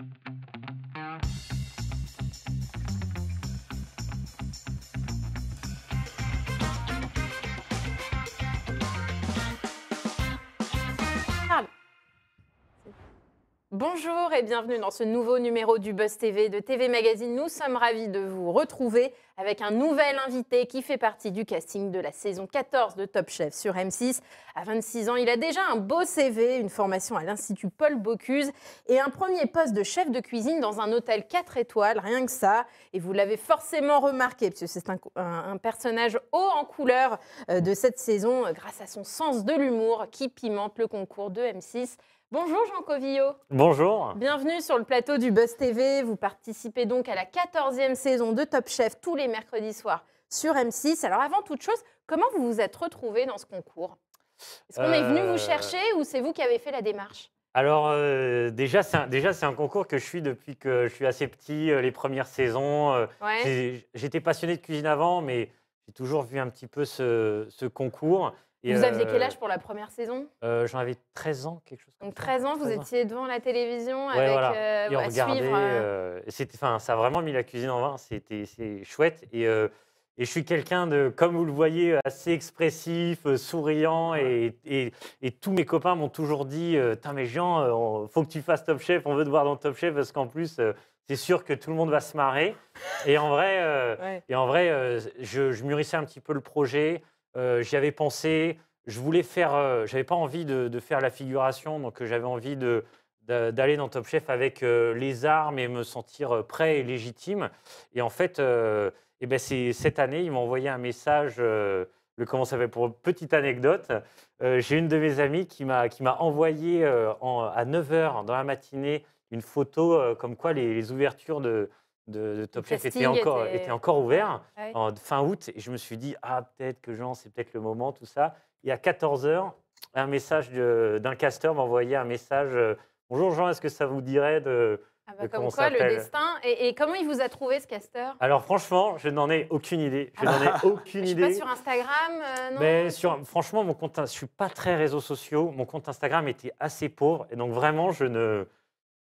Thank you. Bonjour et bienvenue dans ce nouveau numéro du Buzz TV de TV Magazine. Nous sommes ravis de vous retrouver avec un nouvel invité qui fait partie du casting de la saison 14 de Top Chef sur M6. À 26 ans, il a déjà un beau CV, une formation à l'Institut Paul Bocuse et un premier poste de chef de cuisine dans un hôtel 4 étoiles, rien que ça. Et vous l'avez forcément remarqué, puisque c'est un, un, personnage haut en couleur euh, de cette saison euh, grâce à son sens de l'humour qui pimente le concours de M6. Bonjour Jean Covillot. Bonjour. Bienvenue sur le plateau du Buzz TV. Vous participez donc à la 14e saison de Top Chef tous les mercredis soirs sur M6. Alors avant toute chose, comment vous vous êtes retrouvé dans ce concours Est-ce qu'on est venu vous euh, chercher ou c'est vous qui avez fait la démarche alors euh, déjà, c'est un, un concours que je suis depuis que je suis assez petit, euh, les premières saisons. J'étais passionné de cuisine avant, mais j'ai toujours vu un petit peu ce concours vous aviez quel euh, âge pour la première saison euh, J'en avais 13 ans, quelque chose Donc 13 ans, vous étiez devant la télévision avec, à suivre. ça a vraiment mis la cuisine en vin, c'était chouette. Et, euh, et je suis quelqu'un de, comme vous le voyez, assez expressif, souriant. Et, et, tous mes copains m'ont toujours dit Tiens, mais Jean, faut que tu fasses Top Chef, on veut te voir dans Top Chef parce qu'en plus, c'est sûr que tout le monde va se marrer. Et en vrai, et en vrai je, je, mûrissais un petit peu le projet. Euh, j'y avais pensé. Je voulais faire, euh, j'avais pas envie de, faire la figuration, donc euh, j'avais envie d'aller dans Top Chef avec les armes et me sentir prêt et légitime. Et en fait, eh ben c'est cette année, ils m'ont envoyé un message. le comment ça fait pour petite anecdote J'ai une de mes amies qui m'a qui m'a envoyé à 9 h dans la matinée une photo comme quoi les ouvertures de de, Top Chef était encore, était... encore ouvert en fin août. Et je me suis dit, ah, peut-être que Jean, c'est peut-être le moment, tout ça. y a 14 h un message d'un casteur envoyé un message euh, Bonjour Jean, est-ce que ça vous dirait de. Ah bah comme quoi, le destin. Et, comment il vous a trouvé, ce casteur Alors, franchement, je n'en ai aucune idée. Je n'en ai ah bah, aucune je idée. Pas sur Instagram euh, non Mais ben, sur, franchement, mon compte, je ne suis pas très réseaux sociaux. Mon compte Instagram était assez pauvre. Et donc, vraiment, je ne.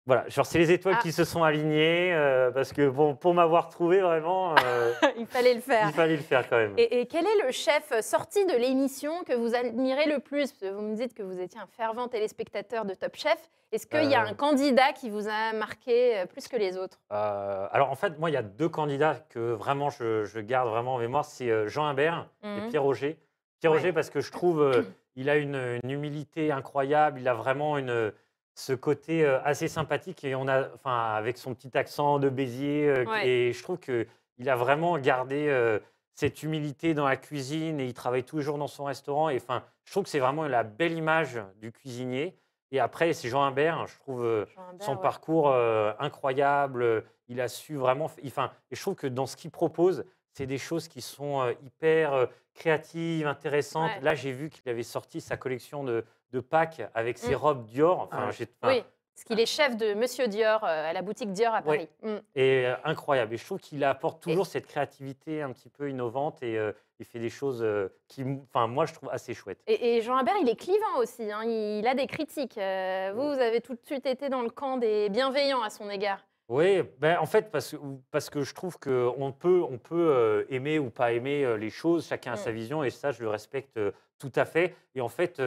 Voilà, genre c'est les étoiles ah. qui se sont alignées, euh, parce que bon, pour m'avoir trouvé vraiment... Euh, il fallait le faire. Il fallait le faire quand même. Et, quel est le chef sorti de l'émission que vous admirez le plus Vous me dites que vous étiez un fervent téléspectateur de Top Chef. Est-ce qu'il y a euh. un candidat qui vous a marqué plus que les autres Alors en fait, moi, il y a deux candidats que vraiment je, garde vraiment en mémoire, c'est Jean Imbert et mhm. Pierre Roger. Pierre Roger parce que je trouve, il a une, une humilité incroyable, il a vraiment une ce côté euh, assez sympathique et on a, enfin, avec son petit accent de Béziers. Et euh, je trouve que il a vraiment gardé euh, cette humilité dans la cuisine et il travaille toujours dans son restaurant. Et enfin, je trouve que c'est vraiment la belle image du cuisinier. Et après, c'est Jean humbert je trouve son parcours incroyable. Il a su vraiment. Enfin, et je trouve que dans ce qu'il propose, c'est des choses qui sont euh, hyper euh, créatives, intéressantes. Là, j'ai vu qu'il avait sorti sa collection de, de Pâques avec ses mm. robes Dior. Enfin, oui, parce qu'il est chef de Monsieur Dior euh, à la boutique Dior à Paris. Mm. Et incroyable. Et je trouve qu'il apporte toujours cette créativité un petit peu innovante et il fait des choses qui, enfin, moi, je trouve assez chouettes. Et, Jean Humbert, il est clivant aussi. Il, hein. il, a des critiques. vous, vous avez tout de suite été dans le camp des bienveillants à son égard. Oui, ben en fait, parce, parce que je trouve qu'on peut, on peut euh, aimer ou pas aimer euh, les choses, chacun a mmh. sa vision, et ça, je le respecte euh, tout à fait. Et en fait,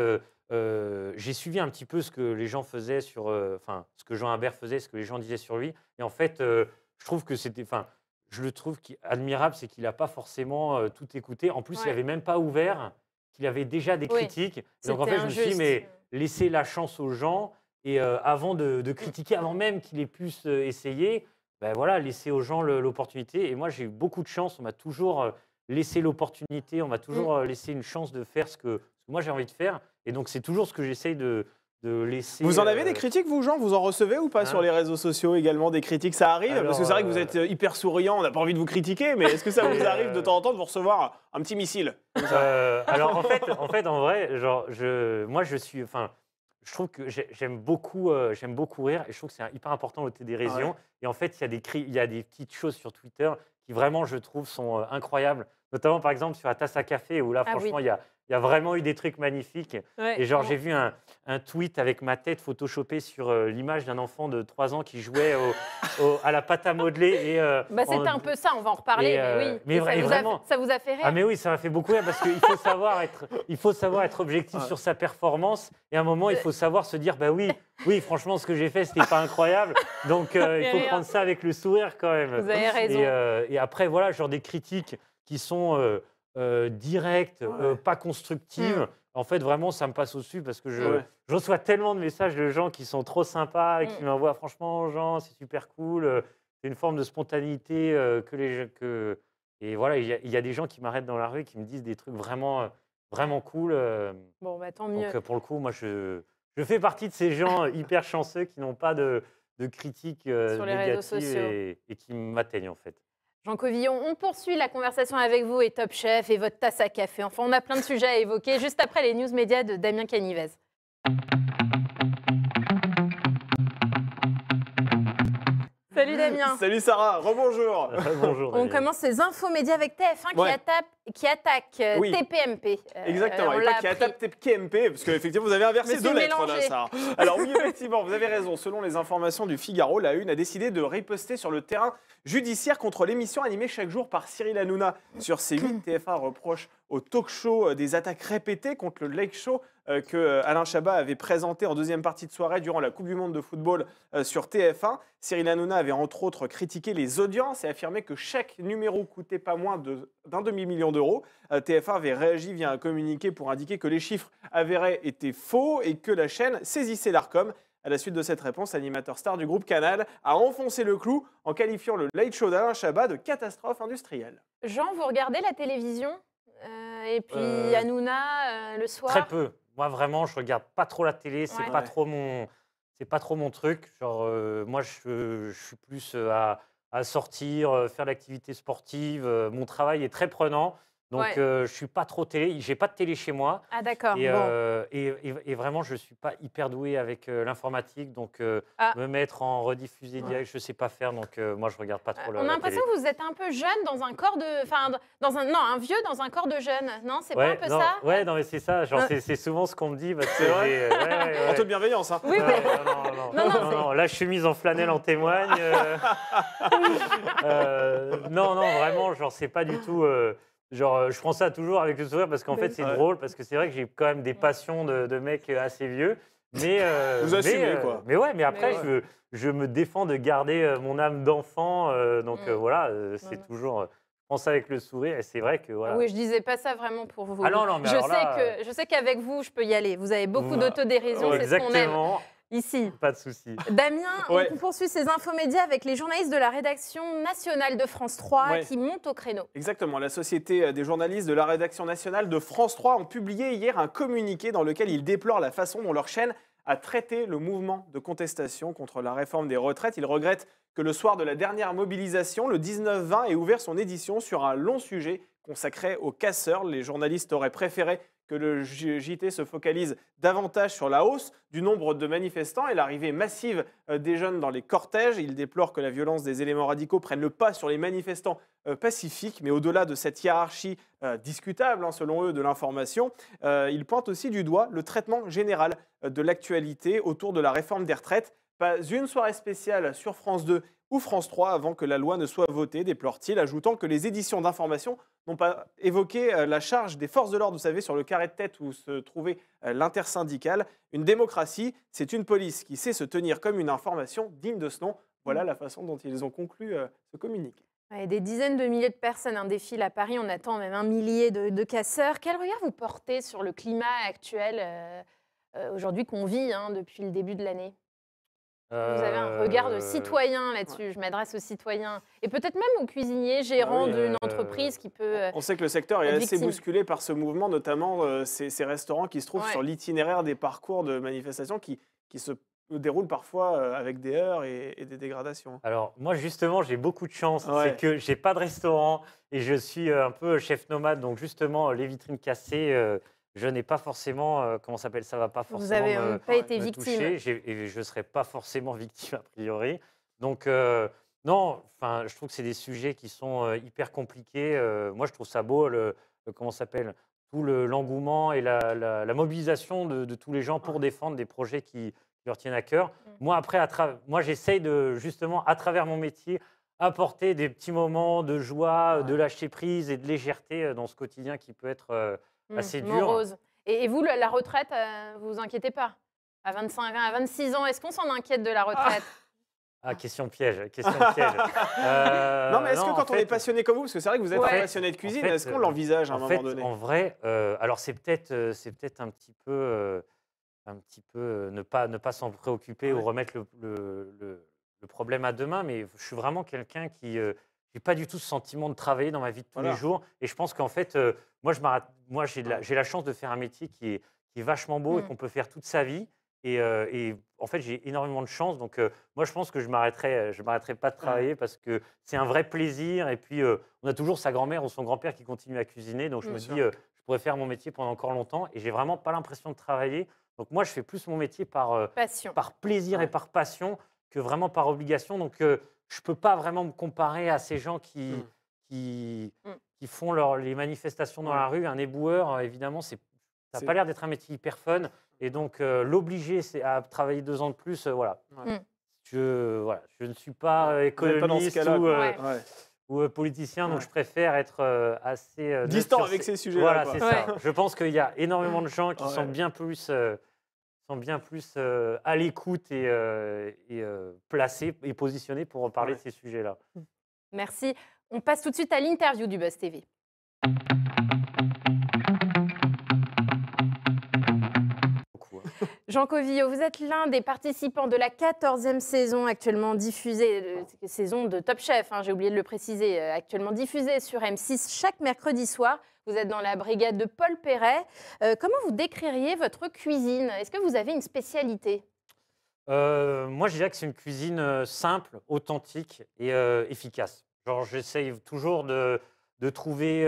j'ai suivi un petit peu ce que les gens faisaient sur. Enfin, ce que Jean hubert faisait, ce que les gens disaient sur lui. Et en fait, je trouve que c'était. Enfin, je le trouve admirable, c'est qu'il n'a pas forcément tout écouté. En plus, il n'avait même pas ouvert, qu'il avait déjà des critiques. Donc, en fait, je me suis dit, mais laisser la chance aux gens. Et euh, avant de, critiquer, avant même qu'il ait pu essayer, ben voilà, laisser aux gens l'opportunité. Et moi, j'ai eu beaucoup de chance. On m'a toujours euh, laissé l'opportunité, on m'a mm. toujours euh, laissé une chance de faire ce que, moi j'ai envie de faire. Et donc, c'est toujours ce que j'essaye de, laisser. Vous en avez des critiques, vous, Jean Vous en recevez ou pas hein sur les réseaux sociaux également Des critiques, ça arrive Parce que c'est vrai que vous êtes hyper souriant, on n'a pas envie de vous critiquer, mais est-ce que ça vous arrive de temps en temps de vous recevoir un petit missile Alors, en fait, en fait, en vrai, genre, je, moi, je suis. Enfin, je trouve que j'aime beaucoup, euh, j'aime beaucoup rire et je trouve que c'est hyper important le des Ah Et en fait, il y a des il y a des petites choses sur Twitter qui vraiment, je trouve, sont euh, incroyables notamment par exemple sur la tasse à café, où là, ah franchement, il y a vraiment eu des trucs magnifiques. et genre, j'ai vu un, tweet avec ma tête photoshopée sur euh, l'image d'un enfant de 3 ans qui jouait à la pâte à modeler. Et, euh, bah, c'était un peu ça, on va en reparler. mais euh, ça, vous vraiment, a, ça vous a fait rire. Ah, mais oui, ça m'a fait beaucoup rire parce qu'il faut, savoir être, il faut savoir être objectif sur sa performance. Et à un moment, il faut savoir se dire bah oui, oui, franchement, ce que j'ai fait, c'était pas incroyable. Donc, il faut prendre ça avec le sourire quand même. Vous avez raison. Et, et après, voilà, genre des critiques qui sont euh, euh, directes, euh, pas constructives. Mmh. En fait, vraiment, ça me passe au-dessus parce que je, reçois tellement de messages de gens qui sont trop sympas et qui mmh. m'envoient franchement franchement, gens, c'est super cool. C'est une forme de spontanéité que les que et voilà, il y, a des gens qui m'arrêtent dans la rue qui me disent des trucs vraiment vraiment cool. Bon, bah, tant mieux. Donc, pour le coup, moi, je, je fais partie de ces gens hyper chanceux qui n'ont pas de, de critiques Sur les négatives réseaux sociaux. Et, et, qui m'atteignent, en fait. Jean Covillon, on poursuit la conversation avec vous et Top Chef et votre tasse à café. Enfin, on a plein de sujets à évoquer juste après les news médias de Damien Canivez. Salut mmh. Damien. Salut Sarah, rebonjour. On commence les infos médias avec TF1 qui, attaque, qui TPMP. Exactement, qui attaque TPMP, parce qu'effectivement, vous avez inversé deux lettres, là, Sarah. Alors oui, effectivement, vous avez raison. Selon les informations du Figaro, la Une a décidé de riposter sur le terrain judiciaire contre l'émission animée chaque jour par Cyril Hanouna. Sur C8, TF1 reproche au talk show euh, des attaques répétées contre le Lake Show euh, que euh, Alain Chabat avait présenté en deuxième partie de soirée durant la Coupe du Monde de football euh, sur TF1. Cyril Hanouna avait entre autres critiqué les audiences et affirmé que chaque numéro coûtait pas moins d'un demi-million d'euros. TF1 avait réagi via un communiqué pour indiquer que les chiffres avérés étaient faux et que la chaîne saisissait l'ARCOM. À la suite de cette réponse, l'animateur star du groupe Canal a enfoncé le clou en qualifiant le late show d'Alain Chabat de catastrophe industrielle. Jean, vous regardez la télévision Et puis Hanouna, le soir Très peu. Moi, vraiment, je regarde pas trop la télé. C'est pas trop mon, c'est pas trop mon truc. Genre, euh, moi, je, suis plus euh, à, à sortir, euh, faire l'activité sportive. Mon travail est très prenant. Donc, je euh, ne je suis pas trop télé, j'ai pas de télé chez moi. Ah d'accord. Et, euh, vraiment, je suis pas hyper doué avec euh, l'informatique, donc ah. me mettre en rediffusé direct, je sais pas faire, donc moi je regarde pas trop. le. on a l'impression que vous êtes un peu jeune dans un corps de, enfin dans un, non, un vieux dans un corps de jeune, non C'est pas un peu ça Ouais, non mais c'est ça, genre c'est souvent ce qu'on me dit. c'est vrai. en toute bienveillance, hein. Oui, Non, non, non, non, là je en flanelle en témoigne. non, non, vraiment, genre c'est pas du tout. Genre, euh, je prends ça toujours avec le sourire parce qu'en fait, c'est drôle, parce que c'est vrai que j'ai quand même des passions de, de mecs euh, assez vieux. Mais, euh, Vous mais, assumez, quoi. mais ouais, mais après, Je, je, me défends de garder mon âme d'enfant. donc mm. voilà, c'est toujours. Je prends ça avec le sourire et c'est vrai que voilà. Oui, je disais pas ça vraiment pour vous. Ah non, non, mais je, sais que, je sais qu'avec vous, je peux y aller. Vous avez beaucoup d'autodérision, c'est ici. Pas de souci. Damien, on poursuit ces infomédias avec les journalistes de la rédaction nationale de France 3 qui montent au créneau. Exactement. La Société euh, des journalistes de la rédaction nationale de France 3 ont publié hier un communiqué dans lequel ils déplorent la façon dont leur chaîne a traité le mouvement de contestation contre la réforme des retraites. Ils regrettent que le soir de la dernière mobilisation, le 19-20 ait ouvert son édition sur un long sujet consacré aux casseurs. Les journalistes auraient préféré que le JT se focalise davantage sur la hausse du nombre de manifestants et l'arrivée massive euh, des jeunes dans les cortèges. Il déplore que la violence des éléments radicaux prenne le pas sur les manifestants euh, pacifiques, mais au-delà de cette hiérarchie euh, discutable, hein, selon eux, de l'information, il pointe aussi du doigt le traitement général de l'actualité autour de la réforme des retraites. Pas une soirée spéciale sur France 2 ou France 3 avant que la loi ne soit votée, déplore-t-il, ajoutant que les éditions d'information n'ont pas évoqué euh, la charge des forces de l'ordre, vous savez, sur le carré de tête où se trouvait euh, l'intersyndicale. Une démocratie, c'est une police qui sait se tenir comme une information digne de ce nom. Voilà mm. la façon dont ils ont conclu euh, ce communiqué. des dizaines de milliers de personnes en hein, défilent à Paris, on attend même un millier de, casseurs. Quel regard vous portez sur le climat actuel aujourd'hui qu'on vit hein, depuis le début de l'année vous avez un regard de euh, citoyen là-dessus. Je m'adresse aux citoyens et peut-être même aux cuisiniers, gérants ah d'une euh, entreprise qui peut. On sait que le secteur euh, est assez bousculé par ce mouvement, notamment ces, restaurants qui se trouvent sur l'itinéraire des parcours de manifestations qui, se déroulent parfois avec des heures et, des dégradations. Alors moi justement j'ai beaucoup de chance, c'est que j'ai pas de restaurant et je suis un peu chef nomade, donc justement les vitrines cassées je n'ai pas forcément, euh, comment comment s'appelle, ça va pas forcément. Vous n'avez euh, pas été victime. Et je ne serai pas forcément victime a priori. Donc, euh, non, enfin, je trouve que c'est des sujets qui sont hyper compliqués. moi, je trouve ça beau, le, ça comment s'appelle, tout l'engouement et la, la, mobilisation de, tous les gens pour défendre des projets qui, leur tiennent à cœur. Mm. Moi, après, à moi, j'essaye de, justement, à travers mon métier, apporter des petits moments de joie, de lâcher prise et de légèreté dans ce quotidien qui peut être Mmh, assez dur. Et, vous, la, retraite, euh, vous vous inquiétez pas À 25 à 26 ans, est-ce qu'on s'en inquiète de la ah. retraite ah question piège, question piège. Euh, non, mais est-ce que quand on est passionné comme vous, parce que c'est vrai que vous êtes un passionné de cuisine, est-ce qu'on euh, l'envisage à un en moment donné En vrai, alors c'est peut-être c'est peut-être un petit peu, un petit peu ne pas ne pas s'en préoccuper ou remettre le, le, problème à demain, mais je suis vraiment quelqu'un qui j'ai pas du tout ce sentiment de travailler dans ma vie de tous les jours. Et je pense qu'en fait, euh, moi, je moi j'ai la, la, chance de faire un métier qui est, qui est vachement beau et mm. qu'on peut faire toute sa vie. Euh, et, en fait, j'ai énormément de chance. Donc, euh, moi, je pense que je m'arrêterai, je m'arrêterai pas de travailler parce que c'est un vrai plaisir. Et puis, on a toujours sa grand-mère ou son grand-père qui continue à cuisiner. Donc, je me dis, je pourrais faire mon métier pendant encore longtemps. Et j'ai vraiment pas l'impression de travailler. Donc, moi, je fais plus mon métier par, par plaisir et par passion que vraiment par obligation. Donc, je ne peux pas vraiment me comparer à ces gens qui, mmh. qui, mmh. qui, font leur, les manifestations dans mmh. la rue. Un éboueur, euh, évidemment, ça n'a pas l'air d'être un métier hyper fun. Et donc, euh, l'obliger à travailler deux ans de plus, euh, voilà. Je, voilà. Je ne suis pas économiste ou, politicien, donc je préfère être assez... Distant avec ces, sujets-là. Voilà, c'est ça. Je pense qu'il y a énormément de gens qui sont bien plus bien plus euh, à l'écoute et, euh, euh, et positionné placés et positionnés pour parler de ces sujets-là. Mm. Merci. On passe tout de suite à l'interview du Buzz TV. Hein. Jean Covillot, vous êtes l'un des participants de la 14e saison actuellement diffusée, ah. saison de Top Chef, hein, j'ai oublié de le préciser, actuellement diffusée sur M6 chaque mercredi soir. Vous êtes dans la brigade de Paul Perret. Euh, comment vous décririez votre cuisine Est-ce que vous avez une spécialité euh, Moi, je dirais que c'est une cuisine euh, simple, authentique et efficace. Genre, j'essaye toujours de, de trouver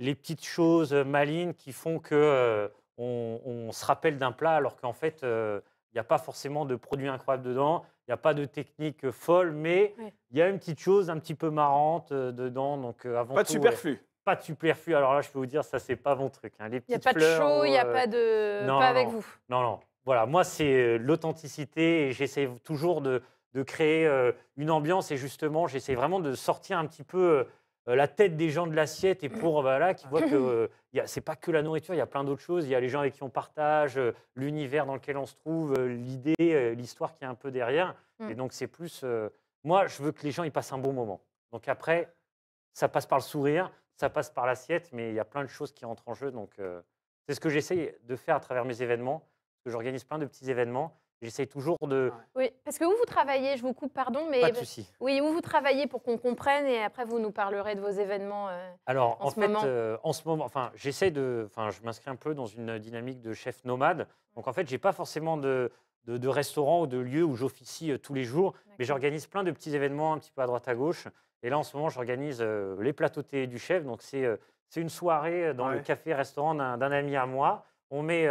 les petites choses malines qui font que on, se rappelle d'un plat alors qu'en fait, il n'y a pas forcément de produits incroyables dedans, il n'y a pas de technique folle, mais il y a une petite chose un petit peu marrante dedans. Donc, avant pas de superflu pas de superflu. Alors là, je peux vous dire, ça, c'est pas mon truc. Hein. Les il n'y a pas fleurs, de show, il n'y a euh, pas de. Non, pas avec vous. Non, non. Voilà, moi, c'est euh, l'authenticité et j'essaie toujours de, créer euh, une ambiance et justement, j'essaie vraiment de sortir un petit peu la tête des gens de l'assiette et pour voilà qui voient que ce c'est pas que la nourriture, il y a plein d'autres choses. Il y a les gens avec qui on partage, l'univers dans lequel on se trouve, l'idée, l'histoire qui est un peu derrière. Mm. Et donc, c'est plus. moi, je veux que les gens ils passent un bon moment. Donc après, ça passe par le sourire ça passe par l'assiette, mais il y a plein de choses qui entrent en jeu. Donc, euh, c'est ce que j'essaye de faire à travers mes événements. J'organise plein de petits événements. J'essaie toujours de. Ah oui, parce que où vous travaillez, je vous coupe, pardon, mais. Pas de souci. Oui, où vous travaillez pour qu'on comprenne et après vous nous parlerez de vos événements. Euh, Alors, en, ce fait, moment. Euh, en ce moment, enfin, j'essaie de. Enfin, je m'inscris un peu dans une dynamique de chef nomade. Donc, en fait, j'ai pas forcément de, de, de, restaurant ou de lieu où j'officie tous les jours, mais j'organise plein de petits événements un petit peu à droite à gauche. Et là, en ce moment, j'organise euh, les plateaux télé du chef. Donc, c'est euh, une soirée euh, dans le café-restaurant d'un ami à moi. On met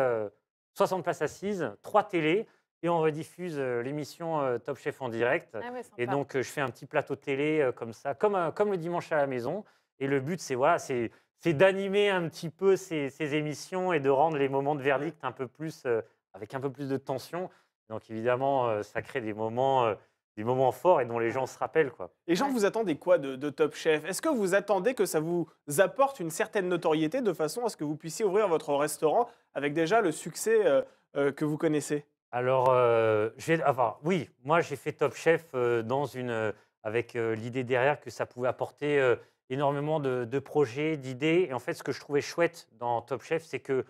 60 places assises, 3 télés et on rediffuse l'émission Top Chef en direct. Ah et donc, je fais un petit plateau télé comme ça, comme, comme le dimanche à la maison. Et le but, c'est voilà, c'est d'animer un petit peu ces, ces, émissions et de rendre les moments de verdict un peu plus, avec un peu plus de tension. Donc, évidemment, ça crée des moments des moments forts et dont les gens se rappellent. Quoi. Et gens, vous attendez quoi de, Top Chef Est-ce que vous attendez que ça vous apporte une certaine notoriété de façon à ce que vous puissiez ouvrir votre restaurant avec déjà le succès euh, euh, que vous connaissez Alors, euh, enfin, oui, moi j'ai fait Top Chef euh, dans une, avec l'idée derrière que ça pouvait apporter énormément de, de projets, d'idées. Et en fait, ce que je trouvais chouette dans Top Chef, c'est que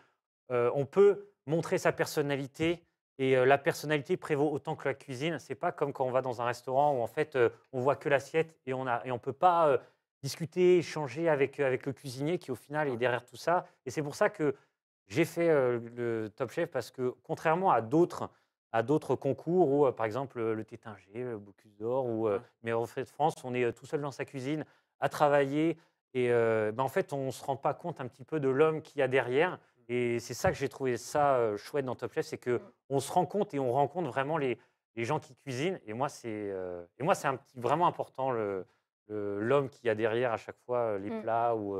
on peut montrer sa personnalité et euh, la personnalité prévaut autant que la cuisine. C'est pas comme quand on va dans un restaurant où en fait euh, on voit que l'assiette et on ne peut pas euh, discuter, échanger avec avec le cuisinier qui au final est derrière tout ça. Et c'est pour ça que j'ai fait le Top Chef parce que contrairement à d'autres à d'autres concours où par exemple le Tétinger, le Bocuse d'Or ou Meilleur de France, on est tout seul dans sa cuisine à travailler et ben, en fait on se rend pas compte un petit peu de l'homme qu'il y a derrière. Et c'est ça que j'ai trouvé ça chouette dans Top Chef, c'est que mmh. on se rend compte et on rencontre vraiment les, gens qui cuisinent. Et moi, c'est un petit, vraiment important l'homme qui a derrière à chaque fois les mmh. plats ou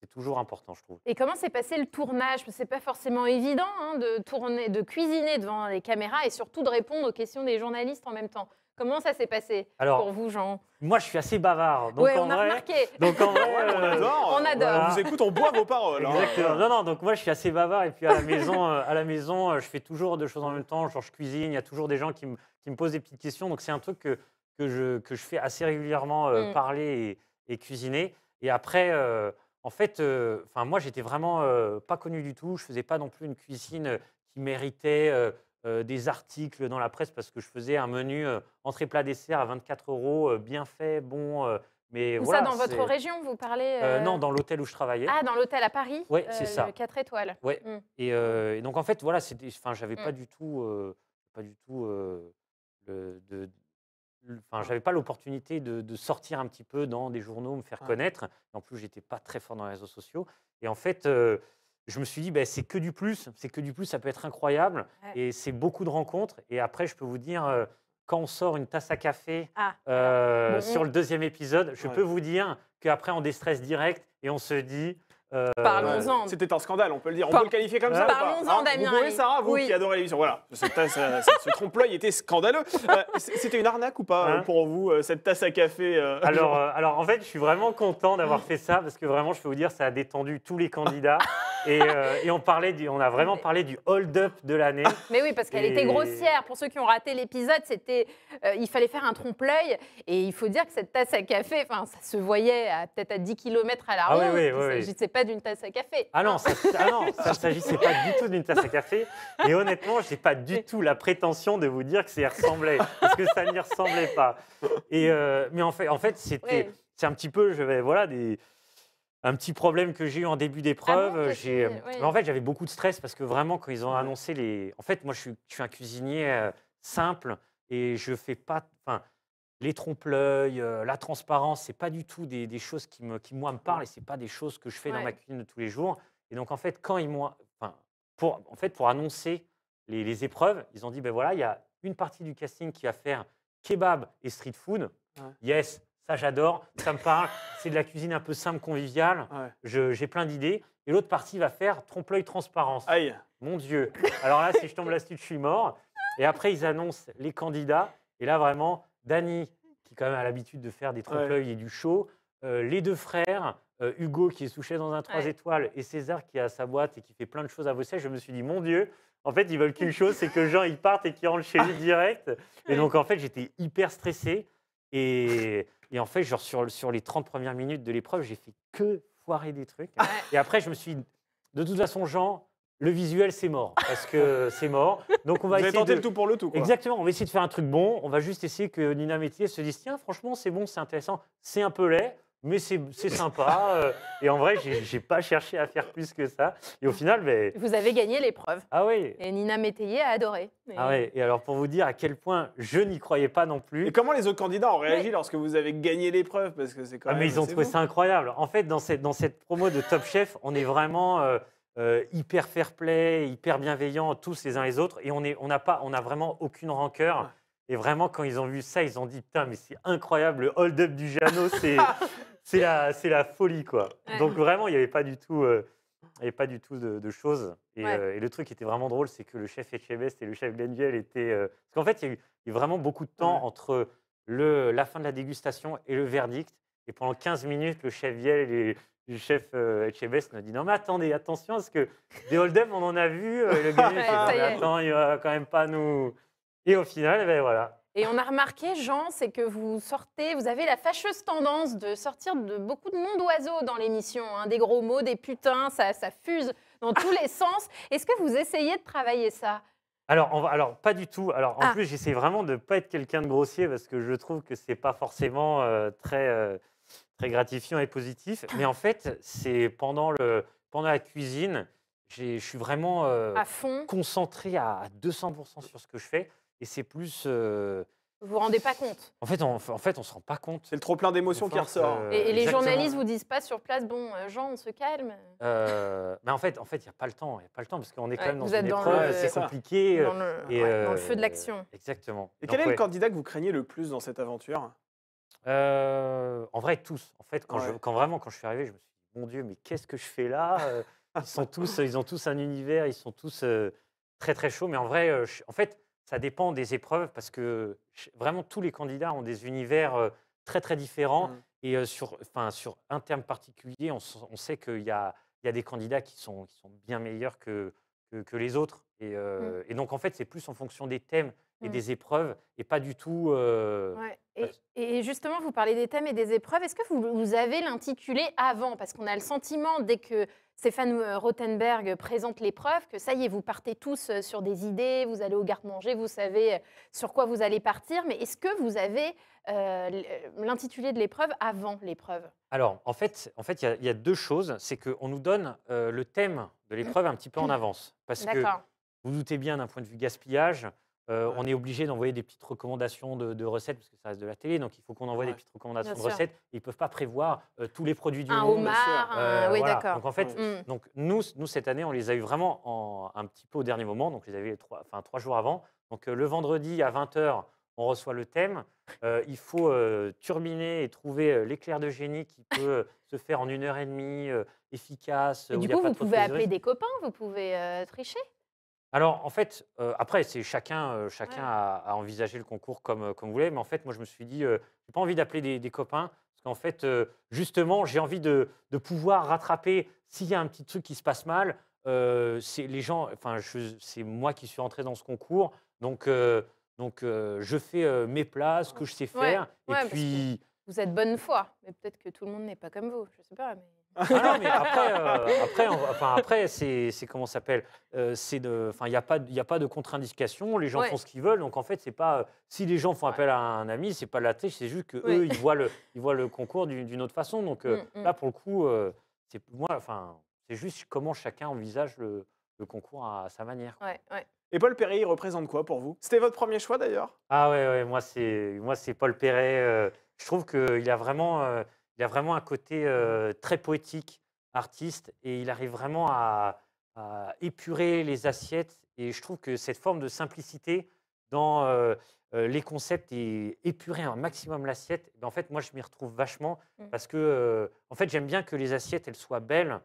c'est toujours important, je trouve. Et comment s'est passé le tournage Ce n'est pas forcément évident hein, de tourner, de cuisiner devant les caméras et surtout de répondre aux questions des journalistes en même temps. Comment ça s'est passé pour vous, Jean Moi, je suis assez bavard. Donc, on a remarqué. Donc, on euh, adore. On, vous écoute, on boit vos paroles. Hein. Exactement. Non, non, donc moi, je suis assez bavard. Et puis, à la maison, euh, à la maison euh, je fais toujours deux choses en même temps. Genre, je cuisine, il y a toujours des gens qui me, posent des petites questions. Donc, c'est un truc que, je, que je fais assez régulièrement, mm. parler et, cuisiner. Et après, en fait, enfin moi, j'étais vraiment pas connu du tout. Je faisais pas non plus une cuisine qui méritait euh, des articles dans la presse parce que je faisais un menu euh, entrée plat dessert à 24 euros, euh, bien fait, bon. mais ça dans votre région, vous parlez Non, dans l'hôtel où je travaillais. Ah, dans l'hôtel à Paris Oui, c'est ça. 4 étoiles. Oui. Mmh. Et, donc en fait, voilà, enfin, j'avais mmh. pas du tout, pas du tout, enfin, j'avais pas l'opportunité de, sortir un petit peu dans des journaux, me faire connaître. En plus, j'étais pas très fort dans les réseaux sociaux. Et en fait je me suis dit, ben, c'est que du plus, c'est que du plus, ça peut être incroyable. Et c'est beaucoup de rencontres. Et après, je peux vous dire, euh, quand on sort une tasse à café ah, euh, sur le deuxième épisode, je peux vous dire qu'après, on déstresse direct et on se dit. Euh, Parlons-en. C'était un scandale, on peut le dire. On peut le qualifier comme ça. Hein. Parlons-en, Damien. Vous Sarah, vous qui adorez l'émission. Voilà, euh, ce trompe-l'œil était scandaleux. C'était une arnaque ou pas hein pour vous, cette tasse à café alors, alors, en fait, je suis vraiment content d'avoir fait ça parce que vraiment, je peux vous dire, ça a détendu tous les candidats. Euh, et, on, parlait on a vraiment parlé du hold-up de l'année. Mais oui, parce qu'elle était grossière. Pour ceux qui ont raté l'épisode, c'était, euh, il fallait faire un trompe-l'œil. Et il faut dire que cette tasse à café, ça se voyait peut-être à 10 km à la ah, ronde. Oui, oui, il ne s'agissait pas d'une tasse à café. Ah non, ça ah ne s'agissait pas du tout d'une tasse à café. Et honnêtement, je n'ai pas du tout la prétention de vous dire que ça y ressemblait. parce que ça n'y ressemblait pas. Et, euh, mais en fait, en fait c'était, c'est un petit peu, je vais, voilà, des un petit problème que j'ai eu en début ah d'épreuve. Euh, en fait, j'avais beaucoup de stress parce que vraiment, quand ils ont annoncé les. En fait, moi, je suis, un cuisinier euh, simple et je fais pas. Enfin, les trompe-l'œil, euh, la transparence, Ce n'est pas du tout des, choses qui, me, qui, moi, me parlent et ce n'est pas des choses que je fais dans ma cuisine de tous les jours. Et donc, en fait, quand ils Enfin, pour, en fait, pour annoncer les, épreuves, ils ont dit ben voilà, il y a une partie du casting qui va faire kebab et street food. Yes, ça, j'adore. Ça me parle. C'est de la cuisine un peu simple, conviviale. J'ai plein d'idées. Et l'autre partie va faire trompe-l'œil transparence. Aïe. Mon Dieu. Alors là, si je tombe là-dessus, je suis mort. Et après, ils annoncent les candidats. Et là, vraiment, Dany, qui quand même a l'habitude de faire des trompe-l'œil et du show. Euh, les deux frères, euh, Hugo qui est souché dans un 3 étoiles et César qui a sa boîte et qui fait plein de choses à sièges. je me suis dit, mon Dieu, en fait, ils veulent qu'une chose, c'est que Jean, ils parte et qu'il rentre chez lui direct. Et donc, en fait, j'étais hyper stressé. Et et en fait, genre sur, sur les 30 premières minutes de l'épreuve, j'ai fait que foirer des trucs. Et après, je me suis de toute façon, Jean, le visuel, c'est mort. Parce que c'est mort. Donc on va essayer. de... le tout pour le tout. Exactement. On va essayer de faire un truc bon. On va juste essayer que Nina Métier se dise tiens, franchement, c'est bon, c'est intéressant. C'est un peu laid mais c'est sympa. Euh, et en vrai, j'ai pas cherché à faire plus que ça. Et au final, ben, vous avez gagné l'épreuve. Ah oui. Et Nina Métayer a adoré. Ah oui. Et alors pour vous dire à quel point je n'y croyais pas non plus. Et comment les autres candidats ont réagi lorsque vous avez gagné l'épreuve parce que c'est quand même. Ah mais ils ont trouvé incroyable. En fait, dans cette dans cette promo de Top Chef, on est vraiment. Euh, euh, hyper fair play, hyper bienveillant tous les uns les autres et on est on n'a pas on a vraiment aucune rancœur. Et vraiment, quand ils ont vu ça, ils ont dit Putain, mais c'est incroyable, le hold-up du Jano, c'est, c'est, la, c'est la folie, quoi. Donc, vraiment, il n'y avait pas du tout, euh, pas du tout de, choses. Euh, et, le truc qui était vraiment drôle, c'est que le chef Etchebest et le chef Glenville étaient. Euh, parce qu'en fait, il y, a eu, vraiment beaucoup de temps mm. entre le, la fin de la dégustation et le verdict. Et pendant 15 minutes, le chef Viel et le chef euh, nous nous dit non mais attendez attention parce que des hold-up on en a vu et le gars attends il va quand même pas nous et au final, ben voilà. Et on a remarqué, Jean, c'est que vous sortez, vous avez la fâcheuse tendance de sortir de beaucoup de noms d'oiseaux dans l'émission, hein. des gros mots, des putains, ça, ça fuse dans tous les sens. Est-ce que vous essayez de travailler ça alors, alors, pas du tout. Alors, en ah. plus, j'essaie vraiment de ne pas être quelqu'un de grossier parce que je trouve que ce n'est pas forcément euh, très, euh, très gratifiant et positif. Ah. Mais en fait, c'est pendant, le, pendant la cuisine, je suis vraiment euh, à fond. concentré à 200% sur ce que je fais et c'est plus. Vous euh, Vous vous rendez pas compte En fait, on, en fait, on se rend pas compte. C'est le trop plein d'émotions qui ressort. Euh, et, les journalistes vous disent pas sur place, bon, euh, Jean, on se calme. mais en fait, en fait, il y a pas le temps, il y a pas le temps parce qu'on est quand même dans une épreuve, c'est compliqué. Dans le, et, dans le, feu de l'action. Exactement. Et quel est le candidat que vous craignez le plus dans cette aventure En vrai, tous. En fait, quand, je, quand, vraiment, quand je suis arrivé, je me suis dit, mon Dieu, mais qu'est-ce que je fais là Ils sont tous, ils ont tous un univers, ils sont tous très très chauds. Mais en vrai, en fait ça dépend des épreuves parce que vraiment tous les candidats ont des univers très très différents. Mmh. Et sur, enfin, sur un terme particulier, on, sait qu'il y a, il y des candidats qui sont, qui sont bien meilleurs que, que, les autres. Mmh. Et, donc en fait, c'est plus en fonction des thèmes et mmh. des épreuves et pas du tout... et, justement, vous parlez des thèmes et des épreuves. Est-ce que vous, vous avez l'intitulé avant Parce qu'on a le sentiment, dès que Stéphane euh, Rothenberg présente l'épreuve, que ça y est, vous partez tous euh, sur des idées, vous allez au garde-manger, vous savez euh, sur quoi vous allez partir, mais est-ce que vous avez l'intitulé de l'épreuve avant l'épreuve Alors, en fait, en fait, il y, a deux choses. C'est qu'on nous donne le thème de l'épreuve un petit peu en avance, parce que vous doutez bien d'un point de vue gaspillage, euh, on est obligé d'envoyer des petites recommandations de, recettes, parce que ça reste de la télé, donc il faut qu'on envoie des petites recommandations de recettes. Ils ne peuvent pas prévoir euh, tous les produits du un monde. Homard, euh, oui, d'accord. Donc en fait, mm. Mm. donc, nous, nous, cette année, on les a eu vraiment en, un petit peu au dernier moment, donc je les avait trois, enfin, trois jours avant. Donc le vendredi à 20h, on reçoit le thème. il faut turbiner et trouver l'éclair de génie qui peut se faire en une heure et demie, efficace. du coup, vous pouvez appeler des copains, vous pouvez tricher alors, en fait, euh, après, c'est chacun, euh, chacun a, envisagé le concours comme, euh, comme vous voulez, mais en fait, moi, je me suis dit, j'ai pas envie d'appeler des, copains, parce qu'en fait, justement, j'ai envie de, pouvoir rattraper s'il y a un petit truc qui se passe mal. c'est les gens, enfin, c'est moi qui suis entré dans ce concours, donc, donc je fais mes places, ce que je sais faire, et puis. Vous êtes bonne foi, mais peut-être que tout le monde n'est pas comme vous, je sais pas. Mais... Ah mais après, euh, c'est, comment ça s'appelle euh, c'est de, Il n'y a, pas, a pas de contre-indication, les gens font ce qu'ils veulent. Donc en fait, c'est pas euh, si les gens font appel à un ami, c'est pas de la triche, c'est juste que eux, ils, voient le, ils voient le concours d'une autre façon. Donc mm, mm. là, pour le coup, c'est, moi, enfin, c'est juste comment chacun envisage le, concours à, sa manière. et Paul Perret, il représente quoi pour vous C'était votre premier choix d'ailleurs Ah ouais, moi, c'est, moi, c'est Paul Perret. je trouve qu'il a vraiment il a vraiment un côté très poétique, artiste, et il arrive vraiment à, épurer les assiettes. Et je trouve que cette forme de simplicité dans les concepts et épurer un maximum l'assiette, ben, en fait, moi, je m'y retrouve vachement mmh. parce que, en fait, j'aime bien que les assiettes, elles soient belles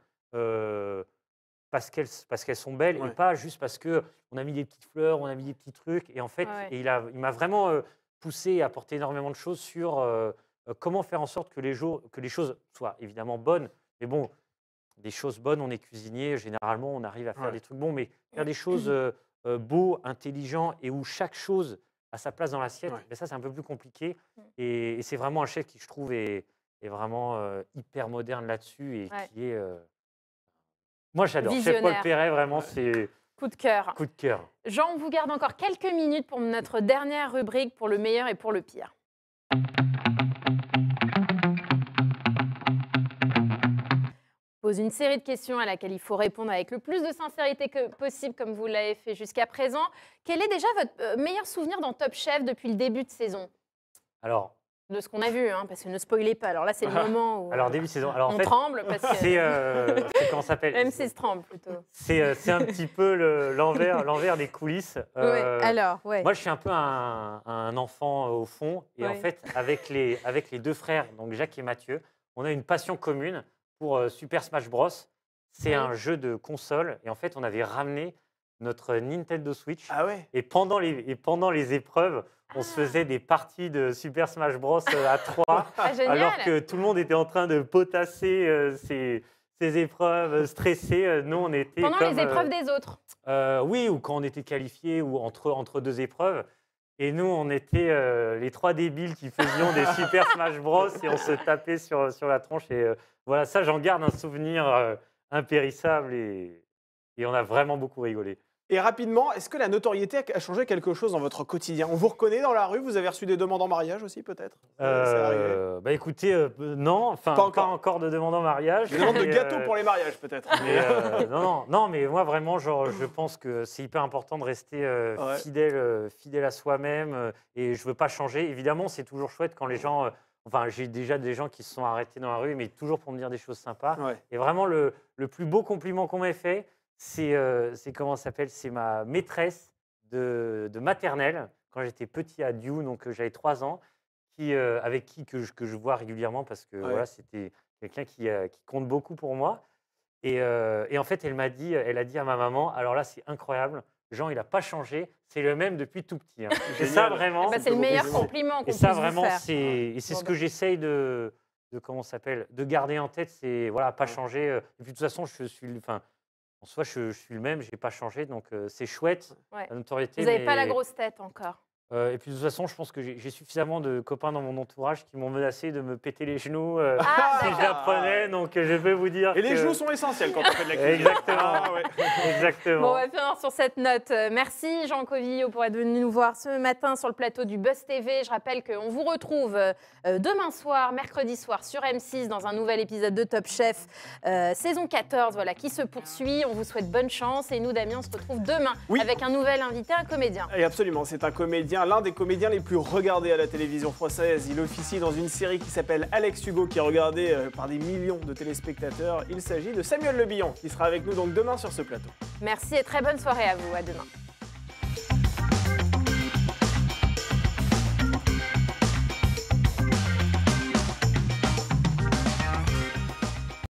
parce qu'elles parce qu'elles sont belles et pas juste parce que on a mis des petites fleurs, on a mis des petits trucs et en fait il a il m'a vraiment poussé à apporter énormément de choses sur euh, comment faire en sorte que les, choses soient évidemment bonnes, mais bon, des choses bonnes, on est cuisinier, généralement on arrive à faire des trucs bons, mais faire des choses euh, euh, beaux, intelligents et où chaque chose a sa place dans l'assiette, sienne ça c'est un peu plus compliqué. Mmh. Et, c'est vraiment un chef qui, je trouve, est, vraiment hyper moderne là-dessus et qui est. Moi j'adore. C'est Paul Perret, vraiment, c'est. Coup de cœur. Coup de cœur. Jean, on vous garde encore quelques minutes pour notre dernière rubrique pour le meilleur et pour le pire. pose une série de questions à laquelle il faut répondre avec le plus de sincérité que possible, comme vous l'avez fait jusqu'à présent. Quel est déjà votre euh, meilleur souvenir dans Top Chef depuis le début de saison Alors. De ce qu'on a vu, hein, parce que ne spoilez pas. Alors là, c'est le ah, moment où. Alors, euh, début de saison. Alors, on fait, tremble C'est. Euh, s'appelle tremble plutôt. C'est un petit peu l'envers l'envers des coulisses. alors, ouais. Moi, je suis un peu un, enfant au fond. Et en fait, avec les, avec les deux frères, donc Jacques et Mathieu, on a une passion commune pour Super Smash Bros. C'est un jeu de console. Et en fait, on avait ramené notre Nintendo Switch. Ah et, pendant les, et pendant les épreuves, on se ah. faisait des parties de Super Smash Bros à trois, ah, alors que tout le monde était en train de potasser ces épreuves, stressées. Nous, on était pendant les épreuves des autres. oui, ou quand on était qualifié ou entre entre deux épreuves. Et nous, on était les trois débiles qui faisions des Super Smash Bros et on se tapait sur sur la tronche et voilà, ça, j'en garde un souvenir euh, impérissable et, et on a vraiment beaucoup rigolé. Et rapidement, est-ce que la notoriété a changé quelque chose dans votre quotidien On vous reconnaît dans la rue Vous avez reçu des demandes en mariage aussi, peut-être euh, Bah écoutez, euh, non, enfin pas, encore. de demandes en mariage. Des demandes de gâteaux pour les mariages, peut-être. non, non, mais moi vraiment, genre, je pense que c'est hyper important de rester fidèle, fidèle à soi-même, et je veux pas changer. Évidemment, c'est toujours chouette quand les gens Enfin, j'ai déjà des gens qui se sont arrêtés dans la rue, mais toujours pour me dire des choses sympas. Et vraiment, le, plus beau compliment qu'on m'ait fait, c'est euh, comment s'appelle C'est ma maîtresse de, maternelle, quand j'étais petit à Dieu, donc euh, j'avais trois ans, qui, euh, avec qui que je, vois régulièrement parce que voilà, c'était quelqu'un qui, compte beaucoup pour moi. Et, et en fait, elle m'a dit, elle a dit à ma maman, alors là, c'est incroyable, Jean, il n'a pas changé, c'est le même depuis tout petit. Hein. ça, vraiment. Eh ben, c'est le meilleur compliment qu'on Et ça, vraiment, c'est ce que j'essaye de, de, comment s'appelle, de garder en tête, c'est, voilà, pas changer. Euh, de toute façon, je suis. Enfin, en soi, je, suis le même, je n'ai pas changé, donc euh, c'est chouette, Vous n'avez pas la grosse tête encore. Euh, et puis de toute façon, je pense que j'ai suffisamment de copains dans mon entourage qui m'ont menacé de me péter les genoux euh, ah, si je l'apprenais. Donc euh, je vais vous dire. Et les genoux sont essentiels quand on fait de la cuisine. Exactement. Ah, Exactement. Bon, on va finir sur cette note. Merci Jean Covillo pour être venu nous voir ce matin sur le plateau du Buzz TV. Je rappelle qu'on vous retrouve demain soir, mercredi soir sur M6 dans un nouvel épisode de Top Chef, saison 14, voilà, qui se poursuit. On vous souhaite bonne chance et nous, Damien, on se retrouve demain avec un nouvel invité, un comédien. Et absolument, c'est un comédien l'un des comédiens les plus regardés à la télévision française. Il officie dans une série qui s'appelle Alex Hugo, qui est regardée euh, par des millions de téléspectateurs. Il s'agit de Samuel Le Billon, qui sera avec nous donc demain sur ce plateau. Merci et très bonne soirée à vous. À demain.